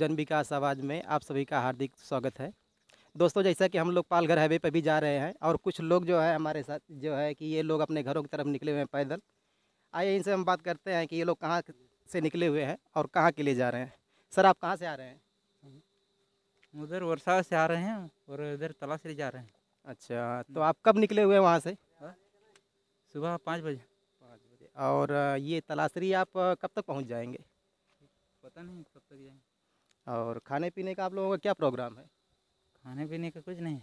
जन विकास आवाज़ में आप सभी का हार्दिक स्वागत है दोस्तों जैसा कि हम लोग पालघर हाईवे पर भी जा रहे हैं और कुछ लोग जो है हमारे साथ जो है कि ये लोग अपने घरों की तरफ निकले हुए हैं पैदल आइए इनसे हम बात करते हैं कि ये लोग कहाँ से निकले हुए हैं और कहाँ के लिए जा रहे हैं सर आप कहाँ से आ रहे हैं उधर वर्षा से आ रहे हैं और इधर तला जा रहे हैं अच्छा हम्म। तो आप कब निकले हुए हैं वहाँ से हाँ, सुबह पाँच बजे पाँच बजे और ये तलाशरी आप कब तक पहुँच जाएंगे पता नहीं कब तक जाएंगे और खाने पीने का आप लोगों का क्या प्रोग्राम है खाने पीने का कुछ नहीं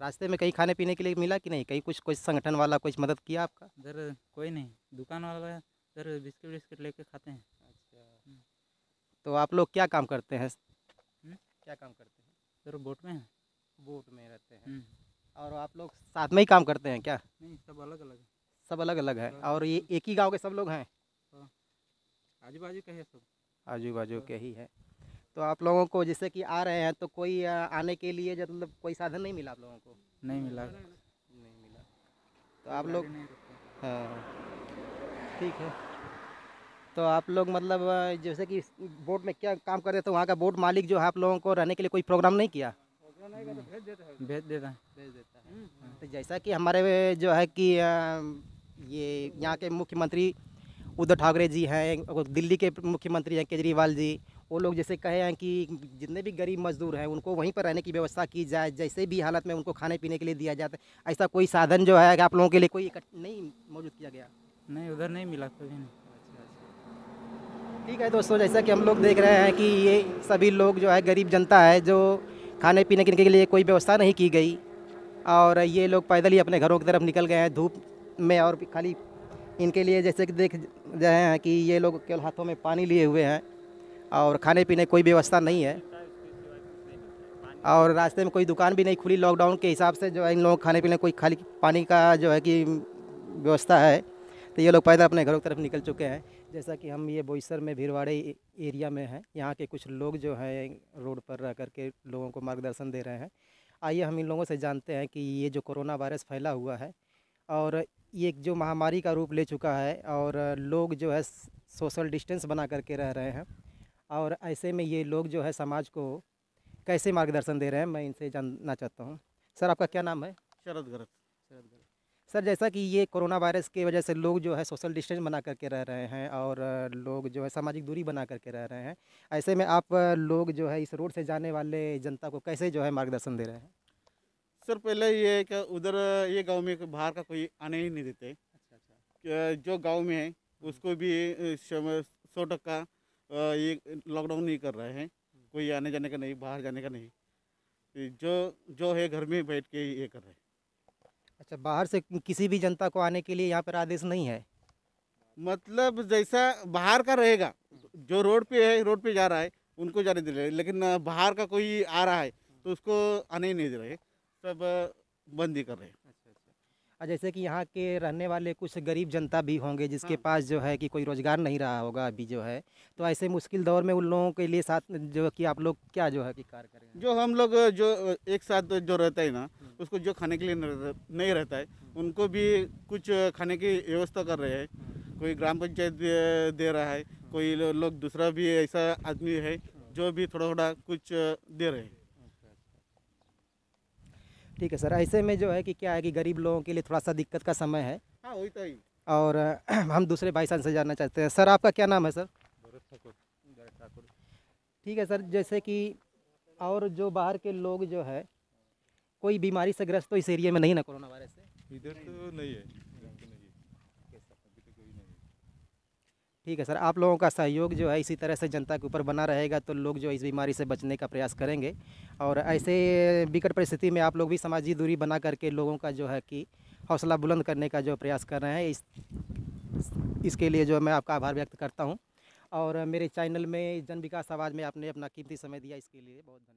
रास्ते में कहीं खाने पीने के लिए मिला कि नहीं कहीं कुछ कोई संगठन वाला कुछ मदद किया आपका इधर कोई नहीं दुकान वाला इधर बिस्किट विस्किट लेके खाते हैं अच्छा हम्म। तो आप लोग क्या काम करते हैं हम्म? क्या काम करते हैं इधर बोट में है बोट में रहते हैं हम्म। और आप लोग साथ में ही काम करते हैं क्या नहीं सब अलग अलग है सब अलग अलग है और ये एक ही गाँव के सब लोग हैं हाँ। आजू बाजू के हैं सब आजू बाजू हाँ। के ही है तो आप लोगों को जैसे कि आ रहे हैं तो कोई आने के लिए मतलब कोई साधन नहीं मिला आप लोगों को नहीं मिला नहीं मिला तो आप लोग हाँ ठीक है तो आप लोग मतलब जैसे कि बोर्ड में क्या काम कर रहे थे वहाँ का बोर्ड मालिक जो है आप लोगों को रहने के लिए कोई प्रोग्राम नहीं किया तो भेज देता है भेज देता है भेज देता है हम्म। तो जैसा कि हमारे जो है कि ये यहाँ के मुख्यमंत्री उद्धव ठाकरे जी हैं दिल्ली के मुख्यमंत्री हैं केजरीवाल जी वो लोग जैसे कहे हैं कि जितने भी गरीब मजदूर हैं उनको वहीं पर रहने की व्यवस्था की जाए जैसे भी हालत में उनको खाने पीने के लिए दिया जाता है ऐसा कोई साधन जो है आप लोगों के लिए कोई नहीं मौजूद किया गया नहीं उधर नहीं मिला कभी नहीं ठीक है दोस्तों जैसा कि हम लोग देख रहे हैं कि ये सभी लोग जो है गरीब जनता है जो खाने पीने के लिए कोई व्यवस्था नहीं की गई और ये लोग पैदल ही अपने घरों की तरफ निकल गए हैं धूप में और खाली इनके लिए जैसे कि देख रहे हैं कि ये लोग केवल हाथों में पानी लिए हुए हैं और खाने पीने कोई व्यवस्था नहीं है और रास्ते में कोई दुकान भी नहीं खुली लॉकडाउन के हिसाब से जो है इन लोगों खाने पीने कोई खाली पानी का जो है कि व्यवस्था है तो ये लोग पैदल अपने घरों की तरफ निकल चुके हैं जैसा कि हम ये बोईसर में भीड़वाड़े एरिया में हैं यहाँ के कुछ लोग जो हैं रोड पर रह कर के लोगों को मार्गदर्शन दे रहे हैं आइए हम इन लोगों से जानते हैं कि ये जो कोरोना वायरस फैला हुआ है और ये जो महामारी का रूप ले चुका है और लोग जो है सोशल डिस्टेंस बना करके रह रहे हैं और ऐसे में ये लोग जो है समाज को कैसे मार्गदर्शन दे रहे हैं मैं इनसे जानना चाहता हूँ सर आपका क्या नाम है शरद गर्ग शरद गर्ग सर जैसा कि ये कोरोना वायरस की वजह से लोग जो है सोशल डिस्टेंस बना करके रह रहे हैं और लोग जो है सामाजिक दूरी बना करके रह रहे हैं ऐसे में आप लोग जो है इस रोड से जाने वाले जनता को कैसे जो है मार्गदर्शन दे रहे हैं अक्सर पहले ये कि उधर ये गांव में बाहर का कोई आने ही नहीं देते अच्छा अच्छा जो गांव में है हम्म। उसको भी सौ टक्का ये लॉकडाउन नहीं कर रहे हैं हम्म। कोई आने जाने का नहीं बाहर जाने का नहीं तो जो जो है घर में बैठ के ये कर रहे हैं अच्छा बाहर से किसी भी जनता को आने के लिए यहाँ पर आदेश नहीं है मतलब जैसा बाहर का रहेगा जो रोड पे है रोड पे जा रहा है उनको जाने दे रहे लेकिन बाहर का कोई आ रहा है तो उसको आने ही नहीं दे रहे पर बंदी कर रहे हैं अच्छा, अच्छा। जैसे कि यहाँ के रहने वाले कुछ गरीब जनता भी होंगे जिसके हाँ। पास जो है कि कोई रोज़गार नहीं रहा होगा अभी जो है तो ऐसे मुश्किल दौर में उन लोगों के लिए साथ जो कि आप लोग क्या जो है कि कार्य करें जो हम लोग जो एक साथ जो रहता है ना हम्म। उसको जो खाने के लिए नहीं रहता है हम्म। उनको भी कुछ खाने की व्यवस्था कर रहे हैं हम्म। कोई ग्राम पंचायत दे रहा है कोई लोग दूसरा भी ऐसा आदमी है जो भी थोड़ा थोड़ा कुछ दे रहे हैं ठीक है सर ऐसे में जो है कि क्या है कि गरीब लोगों के लिए थोड़ा सा दिक्कत का समय है हाँ वही तो ही और हम दूसरे भाई साहब से जानना चाहते हैं सर आपका क्या नाम है सर ठीक है सर जैसे कि और जो बाहर के लोग जो है कोई बीमारी से ग्रस्त तो इस एरिया में नहीं ना कोरोना वायरस से इधर तो नहीं है ठीक है सर आप लोगों का सहयोग जो है इसी तरह से जनता के ऊपर बना रहेगा तो लोग जो इस बीमारी से बचने का प्रयास करेंगे और ऐसे विकट परिस्थिति में आप लोग भी सामाजिक दूरी बना करके लोगों का जो है कि हौसला बुलंद करने का जो प्रयास कर रहे हैं इस इसके लिए जो मैं आपका आभार व्यक्त करता हूँ और मेरे चैनल में जन विकास आवाज़ में आपने अपना कीमती समय दिया इसके लिए बहुत धन्यवाद